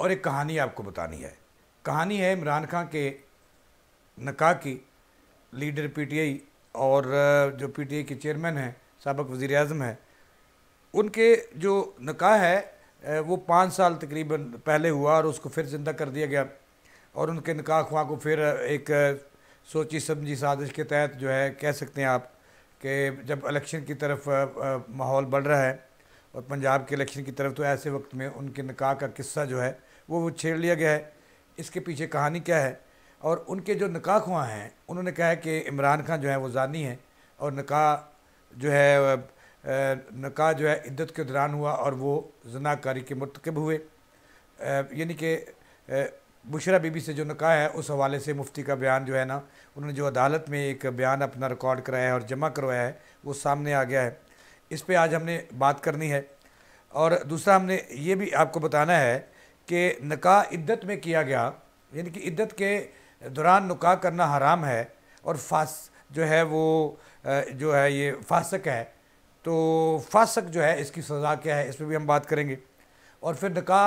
और एक कहानी आपको बतानी है कहानी है इमरान खां के नका की लीडर पीटीआई और जो पीटीआई के चेयरमैन हैं सबक वज़ी अजम हैं उनके जो नका है वो पाँच साल तकरीबन पहले हुआ और उसको फिर ज़िंदा कर दिया गया और उनके नका खुआ को फिर एक सोची समझी साजिश के तहत जो है कह सकते हैं आप कि जब इलेक्शन की तरफ माहौल बढ़ रहा है और पंजाब के इलेक्शन की तरफ तो ऐसे वक्त में उनके निका का किस्सा जो है वो छेड़ लिया गया है इसके पीछे कहानी क्या है और उनके जो नका खुआ हैं उन्होंने कहा है कि इमरान खान जो है वो जानी है और नका जो है नका जो है इद्दत के दौरान हुआ और वो जनाकारी के मरतकब हुए यानी कि बुशरा बीबी से जो नका है उस हवाले से मुफ्ती का बयान जो है ना उन्होंने जो अदालत में एक बयान अपना रिकॉर्ड कराया है और जमा करवाया है वो सामने आ गया है इस पर आज हमने बात करनी है और दूसरा हमने ये भी आपको बताना है कि निका इद्दत में किया गया यानी कि इद्दत के दौरान निका करना हराम है और फास जो है वो जो है ये फासक है तो फासक जो है इसकी सज़ा क्या है इस पर भी हम बात करेंगे और फिर निका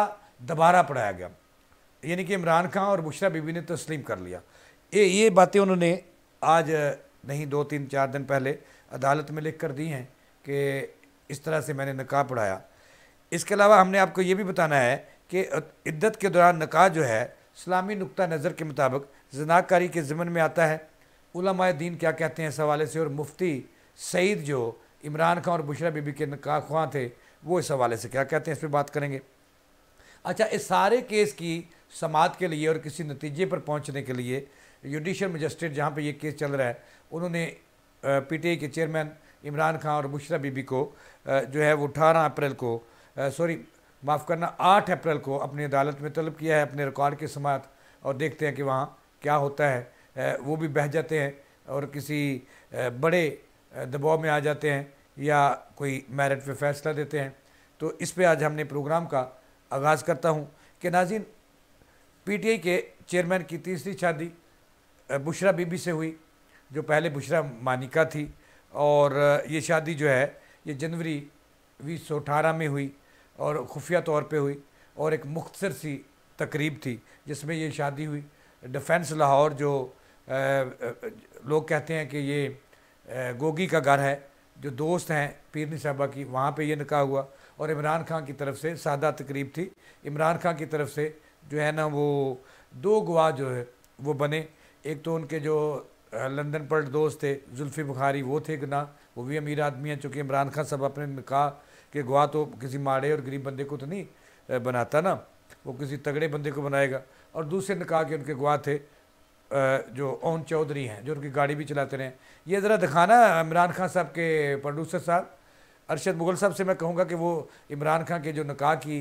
दोबारा पढ़ाया गया यानी कि इमरान खान और बुशरा बीबी ने तस्लीम कर लिया ये ये बातें उन्होंने आज नहीं दो तीन चार दिन पहले अदालत में लिख कर दी हैं कि इस तरह से मैंने निका पढ़ाया इसके अलावा हमने आपको ये भी बताना है कि इद्दत के दौरान निकाह जो है इस्लामी नुक़ नज़र के मुताबिक जनाकारी के ज़मन में आता है उलमा दीन क्या कहते हैं इस हवाले से और मुफ्ती सईद जो इमरान खां और बुशरा बीबी के निकाह ख्वां थे वो इस हवाले से क्या कहते हैं इस पर बात करेंगे अच्छा इस सारे केस की समात के लिए और किसी नतीजे पर पहुंचने के लिए जुडिशल मजिस्ट्रेट जहां पे ये केस चल रहा है उन्होंने आई के चेयरमैन इमरान खान और बुशरा बीबी को जो है वो अठारह अप्रैल को सॉरी माफ़ करना आठ अप्रैल को अपनी अदालत में तलब किया है अपने रिकॉर्ड के समात और देखते हैं कि वहाँ क्या होता है वो भी बह जाते हैं और किसी बड़े दबाव में आ जाते हैं या कोई मेरिट पे फैसला देते हैं तो इस पे आज हमने प्रोग्राम का आगाज़ करता हूँ कि नाजिन पीटीआई के चेयरमैन की तीसरी शादी बुशरा बीबी से हुई जो पहले बुशरा मानिका थी और ये शादी जो है ये जनवरी बीस में हुई और खुफिया तौर पे हुई और एक मुख्तर सी तकरीब थी जिसमें ये शादी हुई डिफेंस लाहौर जो आ, लोग कहते हैं कि ये गोगी का घर है जो दोस्त हैं पीरनी साहबा की वहाँ पे ये निकाह हुआ और इमरान खान की तरफ से सादा तकरीब थी इमरान खान की तरफ से जो है ना वो दो गवाह जो है वो बने एक तो उनके जो लंदन पर दोस्त थे जुल्फ़ी बुखारी वो थे कि ना वो भी अमीर आदमी हैं चूँकि इमरान खान साहब अपने निकाह कि गवाह तो किसी माड़े और गरीब बंदे को तो नहीं बनाता ना वो किसी तगड़े बंदे को बनाएगा और दूसरे ने कहा कि उनके गुआ थे जो ओन चौधरी हैं जो उनकी गाड़ी भी चलाते रहे ये ज़रा दिखाना इमरान खान साहब के प्रोड्यूसर साहब अरशद मुगल साहब से मैं कहूँगा कि वो इमरान खान के जो निकाह की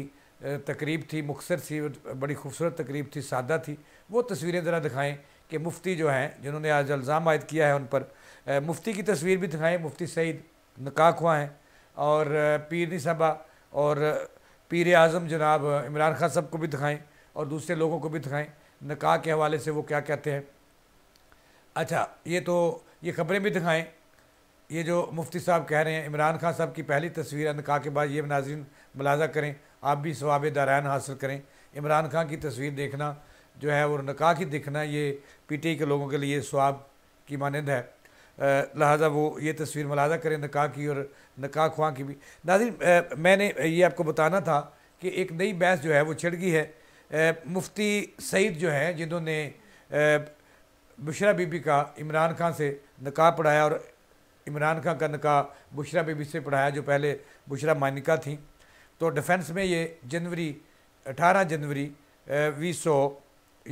तकरीब थी मुखसर थी बड़ी खूबसूरत तकरीब थी सादा थी वो तस्वीरें ज़रा दिखाएँ कि मुफ्ती जो हैं जिन्होंने आज इल्ज़ाम आयद किया है उन पर मुफ्ती की तस्वीर भी दिखाएँ मुफ्ती सईद निकाह हुआ हैं और पीरनी सभा और पीर आज़म जनाब इमरान खान साहब को भी दिखाएं और दूसरे लोगों को भी दिखाएं नका के हवाले से वो क्या कहते हैं अच्छा ये तो ये खबरें भी दिखाएं ये जो मुफ्ती साहब कह रहे हैं इमरान खान साहब की पहली तस्वीर है निका के बाद ये नाजरन मुलाजा करें आप भी स्वाब दारायन हासिल करें इमरान खान की तस्वीर देखना जो है वो निका की देखना ये पीटी के लोगों के लिए स्वाब की मानंद है लिहाजा वो ये तस्वीर मुलादा करें निका की और निका खुआ की भी नाजिर मैंने ये आपको बताना था कि एक नई बहस जो है वो छिड़ गई है मुफ्ती सईद जो हैं जिन्होंने बुशरा बीबी का इमरान खान से निका पढ़ाया और इमरान खान का निका बुशरा बीबी से पढ़ाया जो पहले बुशरा मानिका थी तो डिफेंस में ये जनवरी 18 जनवरी बीस सौ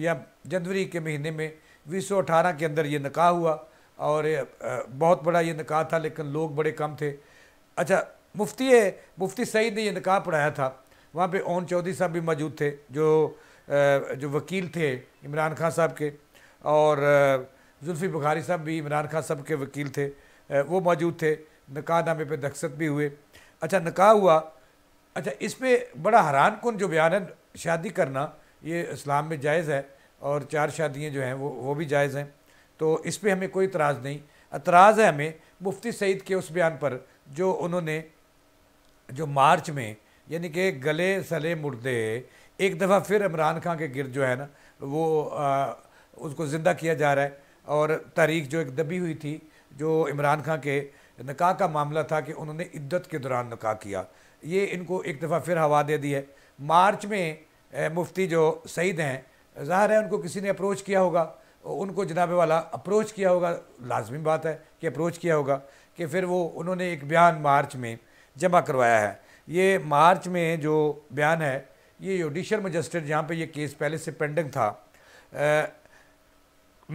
या जनवरी के महीने में बीस सौ अठारह के अंदर ये निका हुआ और बहुत बड़ा ये निकाह था लेकिन लोग बड़े कम थे अच्छा मुफ्ती है मुफ्ती सईद ने ये निकाह पढ़ाया था वहाँ पे ओन चौधरी साहब भी मौजूद थे जो जो वकील थे इमरान खान साहब के और जुल्फ़ी बुखारी साहब भी इमरान खान साहब के वकील थे वो मौजूद थे निकाह नामे पर दस्तखत भी हुए अच्छा निकाह हुआ अच्छा इस पर बड़ा हैरान कन जो बयान है शादी करना ये इस्लाम में जायज़ है और चार शादियाँ जो हैं वो वो भी जायज़ हैं तो इस पर हमें कोई इतराज़ नहीं अतराज़ है हमें मुफ्ती सईद के उस बयान पर जो उन्होंने जो मार्च में यानी कि गले सले मुर्दे एक दफ़ा फिर इमरान खां के गिरद जो है ना वो आ, उसको ज़िंदा किया जा रहा है और तारीख जो एक दबी हुई थी जो इमरान खां के निका का मामला था कि उन्होंने इद्दत के दौरान निका किया ये इनको एक दफ़ा फिर हवा दे दी है मार्च में मुफ्ती जो सईद हैं ज़ाहिर है उनको किसी ने अप्रोच किया होगा उनको जनाबे वाला अप्रोच किया होगा लाजमी बात है कि अप्रोच किया होगा कि फिर वो उन्होंने एक बयान मार्च में जमा करवाया है ये मार्च में जो बयान है ये जुडिशल मजिस्ट्रेट जहाँ पे ये केस पहले से पेंडिंग था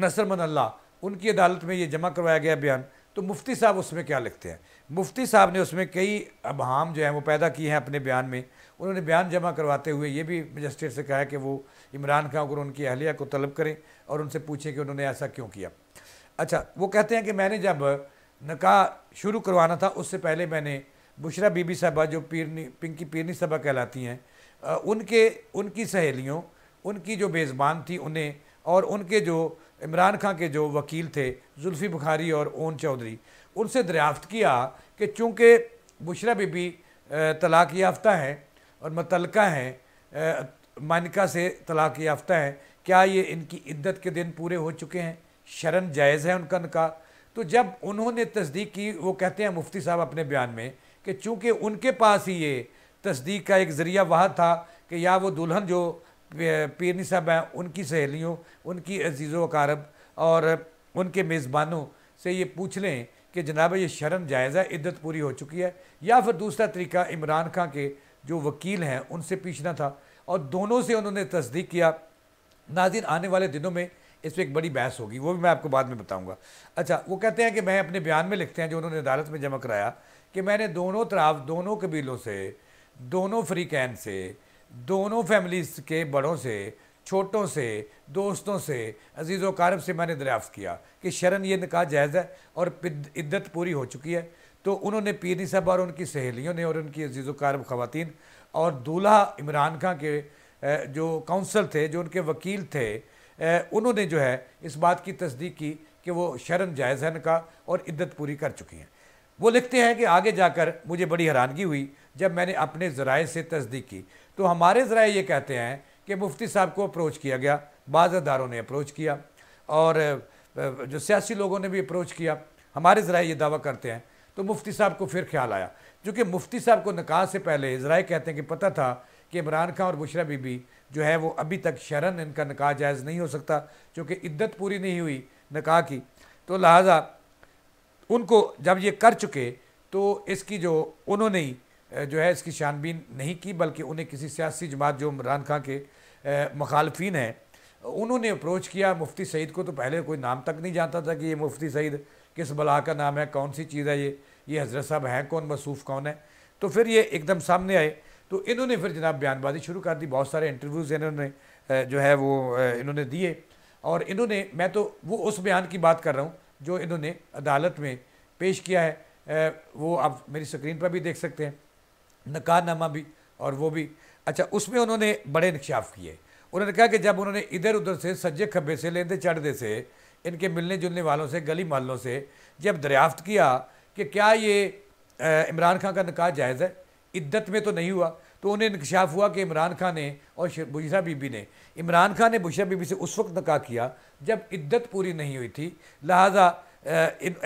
नसर मनल्ला उनकी अदालत में ये जमा करवाया गया बयान तो मुफ्ती साहब उसमें क्या लिखते हैं मुफ्ती साहब ने उसमें कई अबहम जो हैं वो पैदा किए हैं अपने बयान में उन्होंने बयान जमा करवाते हुए ये भी मजिस्ट्रेट से कहा है कि वो इमरान खान और उनकी अहलिया को तलब करें और उनसे पूछें कि उन्होंने ऐसा क्यों किया अच्छा वो कहते हैं कि मैंने जब नकाह शुरू करवाना था उससे पहले मैंने बुशरा बीबी साहबा जो पीरनी पिंकी पीरनी सभा कहलाती हैं उनके उनकी सहेलियों उनकी जो मेज़बान थी उन्हें और उनके जो इमरान खां के जो वकील थे जुल्फ़ी बुखारी और ओन चौधरी उनसे दरियाफ्त किया कि चूँकि बुशरा बीबी तलाक़ याफ्ता हैं और मतलका हैं मानिका से तलाक़ याफ्ता हैं क्या ये इनकी इद्दत के दिन पूरे हो चुके हैं शरण जायज़ है उनका निका तो जब उन्होंने तस्दीक की वो कहते हैं मुफ्ती साहब अपने बयान में कि चूँकि उनके पास ही ये तस्दीक का एक ज़रिया वह था कि या वो दुल्हन जो पीरनी साहब हैं उनकी सहेलियों उनकी अजीज़ों वकारब और उनके मेज़बानों से ये पूछ लें कि जनाब ये शर्म जायज़ है इद्दत पूरी हो चुकी है या फिर दूसरा तरीका इमरान खां के जो वकील हैं उनसे पूछना था और दोनों से उन्होंने तस्दीक किया नाजिन आने वाले दिनों में इस पर एक बड़ी बहस होगी वो भी मैं आपको बाद में बताऊंगा अच्छा वो कहते हैं कि मैं अपने बयान में लिखते हैं जो उन्होंने अदालत में जमा कराया कि मैंने दोनों तरफ दोनों कबीलों से दोनों फ्रीकैन से दोनों फैमिलीज़ के बड़ों से छोटों से दोस्तों से अजीज़ वकारब से मैंने दरियाफ़ किया कि शरण ये निकाह जायज़ है और इद्दत पूरी हो चुकी है तो उन्होंने पीरी साहब और उनकी सहेलियों ने और उनकी अजीज़ वारब ख़वान और दूल्हा इमरान खां के जो काउंसल थे जो उनके वकील थे उन्होंने जो है इस बात की तस्दीक की कि वो शरण जायज़ है का और इद्दत पूरी कर चुकी हैं वो लिखते हैं कि आगे जाकर मुझे बड़ी हैरानगी हुई जब मैंने अपने ज़राए से तस्दीक की तो हमारे ज़रा ये कहते हैं कि मुफ्ती साहब को अप्रोच किया गया बाज़ारदारों ने अप्रोच किया और जो सियासी लोगों ने भी अप्रोच किया हमारे ज़रा ये दावा करते हैं तो मुफ्ती साहब को फिर ख्याल आया चूँकि मुफ्ती साहब को निकाह से पहले ज़रा कहते हैं कि पता था कि इमरान खान और बुशरा बीबी जो है वो अभी तक शरण इनका निकाह जायज़ नहीं हो सकता चूँकि इद्दत पूरी नहीं हुई निकाह की तो लिहाजा उनको जब ये कर चुके तो इसकी जो उन्होंने ही जो है इसकी छानबीन नहीं की बल्कि उन्हें किसी सियासी जमात जो इमरान खां के मखालफी हैं उन्होंने अप्रोच किया मुफ्ती सईद को तो पहले कोई नाम तक नहीं जानता था कि ये मुफ्ती सईद किस बला का नाम है कौन सी चीज़ है ये ये हजरत साहब हैं कौन मसूफ़ कौन है तो फिर ये एकदम सामने आए तो इन्होंने फिर जनाब बयानबाजी शुरू कर दी बहुत सारे इंटरव्यूज़ इन्होंने जो है वो इन्होंने दिए और इन्होंने मैं तो वो उस बयान की बात कर रहा हूँ जो इन्होंने अदालत में पेश किया है वो आप मेरी स्क्रीन पर भी देख सकते हैं नकारनामा भी और वो भी अच्छा उसमें उन्होंने बड़े इंकशाफ किए उन्होंने कहा कि जब उन्होंने इधर उधर से सज्जे खब्बे से लेंदे चढ़दे से इनके मिलने जुलने वालों से गली मोहल्लों से जब दरियाफ्त किया कि क्या ये इमरान खान का निकाह जायज़ है इद्दत में तो नहीं हुआ तो उन्हें इंकशाफ हुआ कि इमरान खान ने और बुशरा बीबी ने इमरान खान ने बुशरा बीबी से उस वक्त निकाह किया जब इद्दत पूरी नहीं हुई थी लिहाजा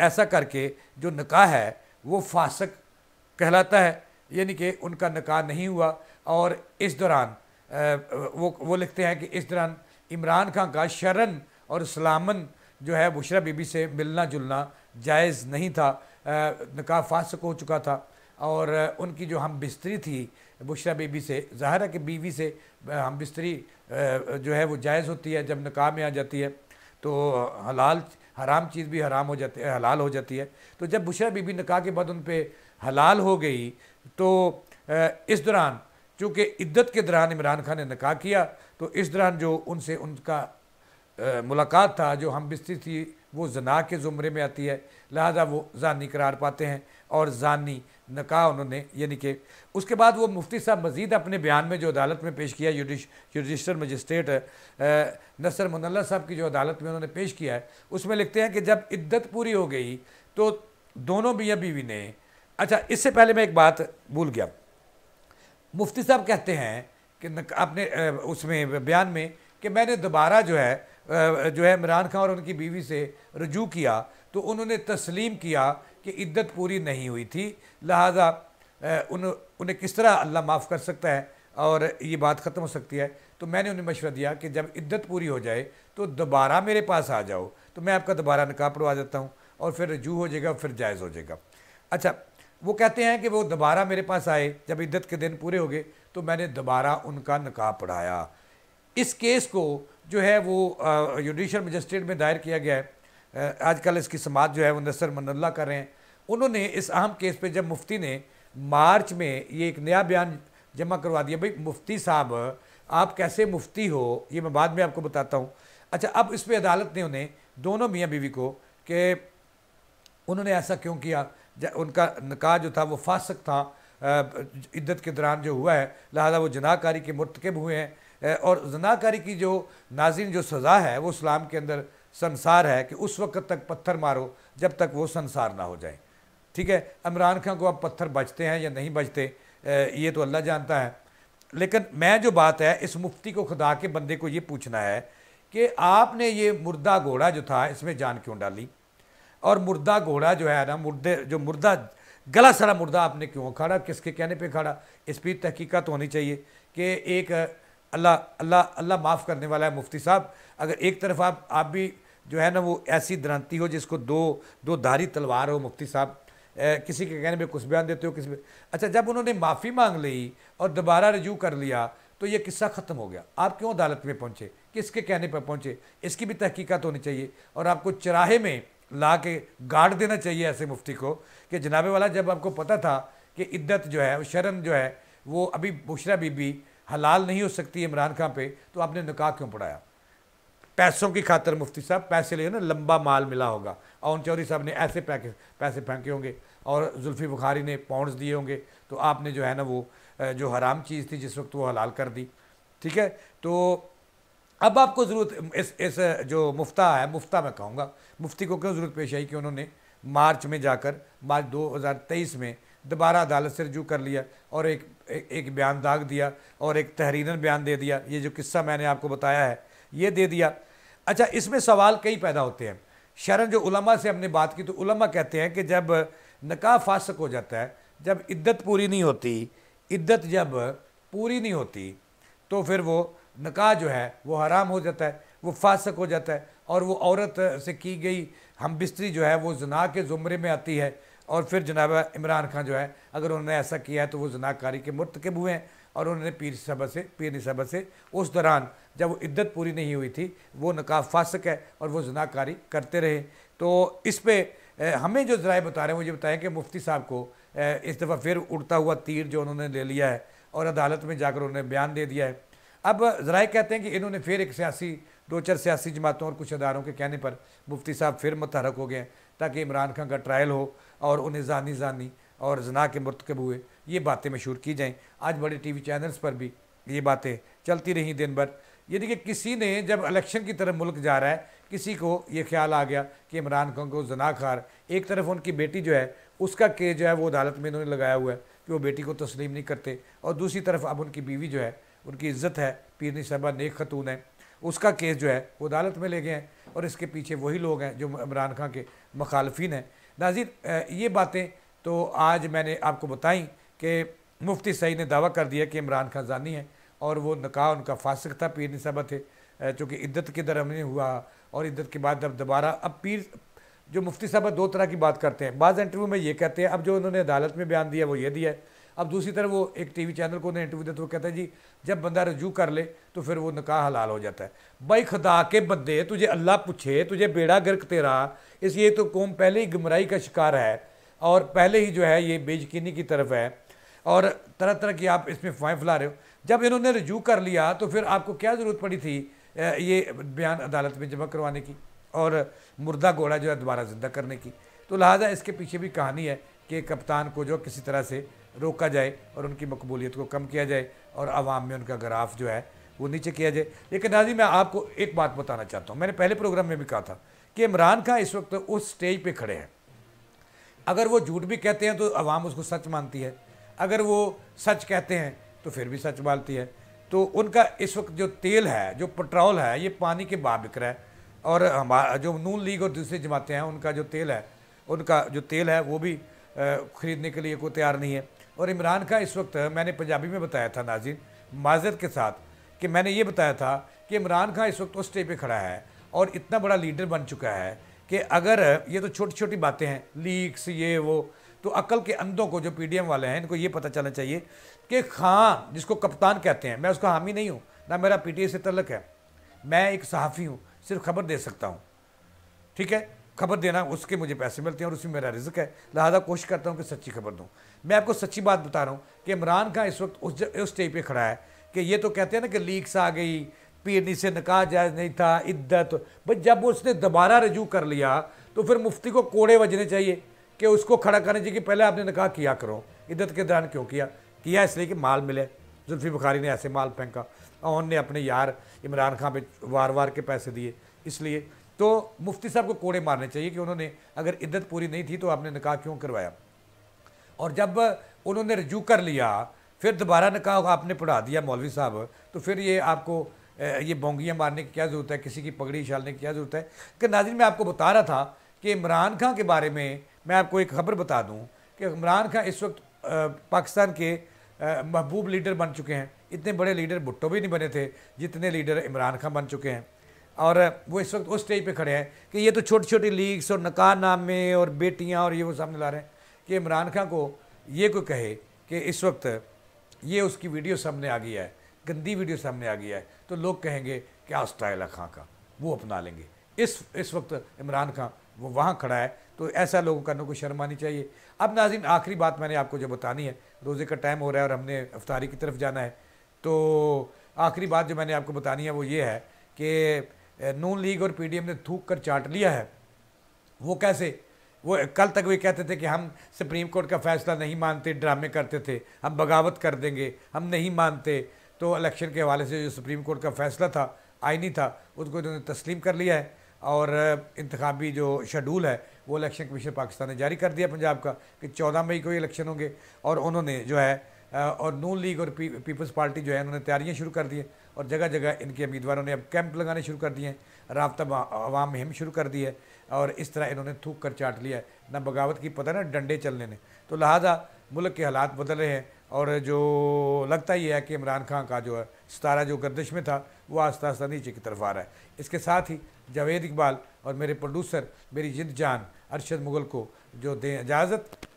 ऐसा करके जो निकाह है वो फासक कहलाता है यानी कि उनका निकाह नहीं हुआ और इस दौरान वो वो लिखते हैं कि इस दौरान इमरान खान का शरण और सलामन जो है बुशरा बीबी से मिलना जुलना जायज़ नहीं था निकाह फासक हो चुका था और उनकी जो हम बिस्तरी थी बुशरा बीबी से है कि बीवी से हम बिस्तरी जो है वो जायज़ होती है जब निकाह में आ जाती है तो हलाल हराम चीज़ भी हराम हो जाती है हलाल हो जाती है तो जब बुशरा बीबी नकाह के बाद उन पर हलाल हो गई तो इस दौरान चूँकि इद्दत के दौरान इमरान खान ने नका किया तो इस दौरान जो उनसे उनका मुलाकात था जो हम बिस्ती थी वो जना के ज़ुमरे में आती है लिहाजा वो जानी करार पाते हैं और जानी नका उन्होंने यानी कि उसके बाद वो मुफ्ती साहब मज़ीद अपने बयान में जो अदालत में पेश किया जुडिश जुडिशल मजिस्ट्रेट नसर मुनल्ला साहब की जो अदालत में उन्होंने पेश किया है उसमें लिखते हैं कि जब इद्दत पूरी हो गई तो दोनों बिया बीवी ने अच्छा इससे पहले मैं एक बात भूल गया मुफ्ती साहब कहते हैं कि आपने उसमें बयान में कि मैंने दोबारा जो है जो है इमरान खान और उनकी बीवी से रजू किया तो उन्होंने तस्लीम किया कि इद्दत पूरी नहीं हुई थी लिहाजा उन उन्हें किस तरह अल्लाह माफ़ कर सकता है और ये बात ख़त्म हो सकती है तो मैंने उन्हें मशवरा दिया कि जब इद्दत पूरी हो जाए तो दोबारा मेरे पास आ जाओ तो मैं आपका दोबारा निकाह पढ़वा देता हूँ और फिर रजू हो जाएगा फिर जायज़ हो जाएगा अच्छा वो कहते हैं कि वो दोबारा मेरे पास आए जब इद्दत के दिन पूरे हो गए तो मैंने दोबारा उनका नकाब पढ़ाया इस केस को जो है वो जुडिशल मजिस्ट्रेट में दायर किया गया है आजकल इसकी समाज जो है वो नसर मनल्ला कर रहे हैं उन्होंने इस अहम केस पे जब मुफ्ती ने मार्च में ये एक नया बयान जमा करवा दिया भाई मुफ्ती साहब आप कैसे मुफ्ती हो ये मैं बाद में आपको बताता हूँ अच्छा अब इस पर अदालत ने उन्हें दोनों मियाँ बीवी को कि उन्होंने ऐसा क्यों किया उनका निका जो था वो फासक था इद्दत के दौरान जो हुआ है लिहाजा वो जनाकारी के मरतकब हुए हैं और जनाकारी की जो नाजिन जो सज़ा है वो इस्लाम के अंदर संसार है कि उस वक्त तक पत्थर मारो जब तक वो संसार ना हो जाए ठीक है इमरान खान को अब पत्थर बचते हैं या नहीं बचते ये तो अल्लाह जानता है लेकिन मैं जो बात है इस मुफ्ती को खुदा के बंदे को ये पूछना है कि आपने ये मुर्दा घोड़ा जो था इसमें जान क्यों डाली और मुर्दा घोड़ा जो है ना मुर्दे जो मुर्दा गला सारा मुर्दा आपने क्यों खड़ा किसके कहने पे खड़ा इस पर तहकीकत होनी चाहिए कि एक अल्लाह अल्लाह अल्लाह माफ़ करने वाला है मुफ्ती साहब अगर एक तरफ आप आप भी जो है ना वो ऐसी द्रांति हो जिसको दो दो धारी तलवार हो मुफ्ती साहब किसी के कहने पे कुछ बयान देते हो किसी अच्छा जब उन्होंने माफ़ी मांग ली और दोबारा रजू कर लिया तो ये किस्सा ख़त्म हो गया आप क्यों अदालत में पहुँचे किसके कहने पर पहुँचे इसकी भी तहकीकत होनी चाहिए और आपको चराहे में ला के गाड़ देना चाहिए ऐसे मुफ्ती को कि जनाबे वाला जब आपको पता था कि इद्दत जो है शरण जो है वो अभी बुशरा बीबी हलाल नहीं हो सकती इमरान खां पे तो आपने निकाह क्यों पढ़ाया पैसों की खातर मुफ्ती साहब पैसे लिए ना लंबा माल मिला होगा ओन चौधरी साहब ने ऐसे पैके पैसे फेंके होंगे और जुल्फ़ी बुखारी ने पाउंड्स दिए होंगे तो आपने जो है ना वो जो हराम चीज़ थी जिस वक्त वो हलाल कर दी ठीक है तो अब आपको ज़रूरत इस इस जो मुफ्ता है मुफ्ता मैं कहूँगा मुफ्ती को क्यों ज़रूरत पेश आई कि उन्होंने मार्च में जाकर मार्च 2023 में दोबारा अदालत से रजू कर लिया और एक एक बयान दाग दिया और एक तहरीरन बयान दे दिया ये जो किस्सा मैंने आपको बताया है ये दे दिया अच्छा इसमें सवाल कई पैदा होते हैं शरण जो उलमा से हमने बात की तो उलमा कहते हैं कि जब नका फासक हो जाता है जब इद्दत पूरी नहीं होती इद्दत जब पूरी नहीं होती तो फिर वो नका जो है वो हराम हो जाता है वो फासक हो जाता है और वो औरत से की गई हम बिस्तरी जो है वो जना के ज़ुमरे में आती है और फिर जनाब इमरान खान जो है अगर उन्होंने ऐसा किया है तो वो जनाकारी के मुरतकब हुए हैं और उन्होंने पीर सभा से पीर निसबा से उस दौरान जब वो इद्दत पूरी नहीं हुई थी वो नकाब फासक है और वो जनाकारी करते रहे तो इस पर हमें जो ज़रा बता रहे हैं वो ये बताएं कि मुफ्ती साहब को इस दफ़ा फिर उड़ता हुआ तीर जो उन्होंने ले लिया है और अदालत में जाकर उन्होंने बयान दे दिया है अब जराए कहते हैं कि इन्होंने फिर एक सियासी दो चार सियासी जमातों और कुछ अदारों के कहने पर मुफ्ती साहब फिर मुतहरक हो गए ताकि इमरान खान का ट्रायल हो और उन्हें जानी जानी और जना के मरतकब हुए ये बातें मशहूर की जाएँ आज बड़े टी वी चैनल्स पर भी ये बातें चलती रहीं दिन भर ये देखिए किसी ने जब इलेक्शन की तरफ मुल्क जा रहा है किसी को ये ख्याल आ गया कि इमरान खान को जनाखार एक तरफ उनकी बेटी जो है उसका केस जो है वो अदालत में इन्होंने लगाया हुआ है कि वो बेटी को तस्लीम नहीं करते और दूसरी तरफ अब उनकी बीवी जो है उनकी इज्जत है पीरनी साहबा नेक खतून है उसका केस जो है वो अदालत में ले गए हैं और इसके पीछे वही लोग हैं जो इमरान खान के मखालफी हैं नाजिर ये बातें तो आज मैंने आपको बताई कि मुफ्ती सईद ने दावा कर दिया कि इमरान खान जानी है और वो नकाह उनका फासिक था पीर साहबा थे चूँकि इद्दत के हमने हुआ और इद्दत के बाद जब दोबारा अब पीर जो मुफ्ती साहब दो तरह की बात करते हैं बाज़ इंटरव्यू में ये कहते हैं अब जो उन्होंने अदालत में बयान दिया वो ये दिया है अब दूसरी तरफ वो एक टीवी चैनल को उन्हें इंटरव्यू देते तो वो कहता है जी जब बंदा रजू कर ले तो फिर वो निकाह हलाल हो जाता है भाई खुदा के बंदे तुझे अल्लाह पूछे तुझे बेड़ा गर्क तेरा इसलिए तो कौम पहले ही गमराही का शिकार है और पहले ही जो है ये बेजकीनी की तरफ है और तरह तरह की आप इसमें फाएँ फैला रहे हो जब इन्होंने रजू कर लिया तो फिर आपको क्या ज़रूरत पड़ी थी ये बयान अदालत में जमा करवाने की और मुर्दा घोड़ा जो है दोबारा ज़िंदा करने की तो लिहाजा इसके पीछे भी कहानी है कि कप्तान को जो किसी तरह से रोका जाए और उनकी मकबूलीत को कम किया जाए और आवाम में उनका ग्राफ जो है वो नीचे किया जाए लेकिन नाजी मैं आपको एक बात बताना चाहता हूँ मैंने पहले प्रोग्राम में भी कहा था कि इमरान खान इस वक्त उस स्टेज पर खड़े हैं अगर वो झूठ भी कहते हैं तो आवाम उसको सच मानती है अगर वो सच कहते हैं तो फिर भी सच मानती है तो उनका इस वक्त जो तेल है जो पेट्रोल है ये पानी के बाहर बिक रहा है और हमारा जो नून लीग और दूसरी जमातें हैं उनका जो तेल है उनका जो तेल है वो भी ख़रीदने के लिए कोई तैयार नहीं है और इमरान खान इस वक्त मैंने पंजाबी में बताया था नाजिन माजरत के साथ कि मैंने ये बताया था कि इमरान खान इस वक्त उस स्टेज पर खड़ा है और इतना बड़ा लीडर बन चुका है कि अगर ये तो छोटी छोटी बातें हैं लीक्स ये वो तो अकल के अंधों को जो एम वाले हैं इनको ये पता चलना चाहिए कि खान जिसको कप्तान कहते हैं मैं उसका हामी नहीं हूँ ना मेरा ए से तलक है मैं एक सहाफ़ी हूँ सिर्फ खबर दे सकता हूँ ठीक है खबर देना उसके मुझे पैसे मिलते हैं और उसमें मेरा रिज्क है लिहाजा कोशिश करता हूँ कि सच्ची खबर दूँ मैं आपको सच्ची बात बता रहा हूँ कि इमरान खान इस वक्त उस उस स्टेज पर खड़ा है कि ये तो कहते हैं ना कि लीक्स आ गई पीरनी से निकाह जायज़ नहीं था इद्दत भाई जब उसने दोबारा रजू कर लिया तो फिर मुफ्ती को कोड़े बजने चाहिए कि उसको खड़ा करने चाहिए कि पहले आपने निकाह किया करो इद्दत के दौरान क्यों किया किया इसलिए कि माल मिले जुल्फी बुखारी ने ऐसे माल फेंका और उनने अपने यार इमरान खान पे वार वार के पैसे दिए इसलिए तो मुफ्ती साहब को कोड़े मारने चाहिए कि उन्होंने अगर इद्दत पूरी नहीं थी तो आपने निकाह क्यों करवाया और जब उन्होंने रजू कर लिया फिर दोबारा निकाह आपने पढ़ा दिया मौलवी साहब तो फिर ये आपको ये बोंगियाँ मारने की क्या ज़रूरत है किसी की पगड़ी छालने की क्या ज़रूरत है कि नाजिन मैं आपको बता रहा था कि इमरान खां के बारे में मैं आपको एक खबर बता दूँ कि इमरान खान इस वक्त पाकिस्तान के महबूब लीडर बन चुके हैं इतने बड़े लीडर भुट्टो भी नहीं बने थे जितने लीडर इमरान खान बन चुके हैं और वो इस वक्त उस स्टेज पे खड़े हैं कि ये तो छोटी छोटी लीग्स और नकार नामे और बेटियां और ये वो सामने ला रहे हैं कि इमरान खान को ये कोई कहे कि इस वक्त ये उसकी वीडियो सामने आ गई है गंदी वीडियो सामने आ गई है तो लोग कहेंगे क्या स्टाइल है खां का वो अपना लेंगे इस इस वक्त इमरान खां वो वहाँ खड़ा है तो ऐसा लोगों का को शर्म आनी चाहिए अब नाजिन आखिरी बात मैंने आपको जो बतानी है रोज़े का टाइम हो रहा है और हमने अफतारी की तरफ जाना है तो आखिरी बात जो मैंने आपको बतानी है वो ये है कि नून लीग और पीडीएम ने थूक कर चाट लिया है वो कैसे वो कल तक वे कहते थे कि हम सुप्रीम कोर्ट का फैसला नहीं मानते ड्रामे करते थे हम बगावत कर देंगे हम नहीं मानते तो इलेक्शन के हवाले से जो सुप्रीम कोर्ट का फैसला था आईनी था उसको इन्होंने तस्लीम कर लिया है और इंतबी जो शेड्यूल है वो इलेक्शन कमीशन पाकिस्तान ने जारी कर दिया पंजाब का कि चौदह मई को ये इलेक्शन होंगे और उन्होंने जो है और नून लीग और पी, पीपल्स पार्टी जो है उन्होंने तैयारियाँ शुरू कर दी है और जगह जगह इनके उम्मीदवारों ने अब कैंप लगाने शुरू कर दिए हैं रबता आवाम मुहिम शुरू कर दी है और इस तरह इन्होंने थूक कर चाट लिया है ना बगावत की पता ना डंडे चलने ने तो लिहाजा मुल्क के हालात बदल रहे हैं और जो लगता ही है कि इमरान खान का जो है सितारा जो गर्दिश में था वो आस्ता आस्ता नीचे की तरफ आ रहा है इसके साथ ही जावेद इकबाल और मेरे प्रोड्यूसर मेरी जिद जान अरशद मुगल को जो दें इजाज़त